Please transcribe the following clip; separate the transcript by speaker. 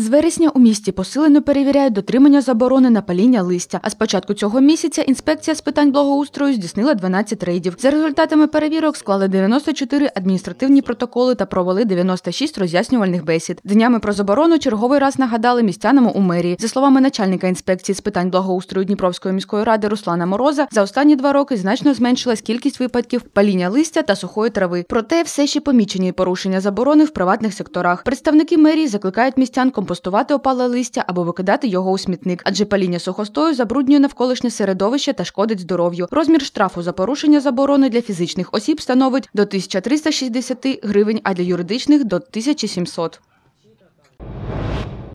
Speaker 1: З вересня у місті посилено перевіряють дотримання заборони на паління листя. А з початку цього місяця інспекція з питань благоустрою здійснила 12 рейдів. За результатами перевірок склали 94 адміністративні протоколи та провели 96 роз'яснювальних бесід. Днями про заборону черговий раз нагадали містянам у мерії. За словами начальника інспекції з питань благоустрою Дніпровської міської ради Руслана Мороза, за останні два роки значно зменшилась кількість випадків паління листя та сухої трави. Проте все ще помічені порушення заборони в приватних секторах. Представники мерії закликають містян компостувати опале листя або викидати його у смітник, адже паління сухостою забруднює навколишнє середовище та шкодить здоров'ю. Розмір штрафу за порушення заборони для фізичних осіб становить до 1360 гривень, а для юридичних до 1700.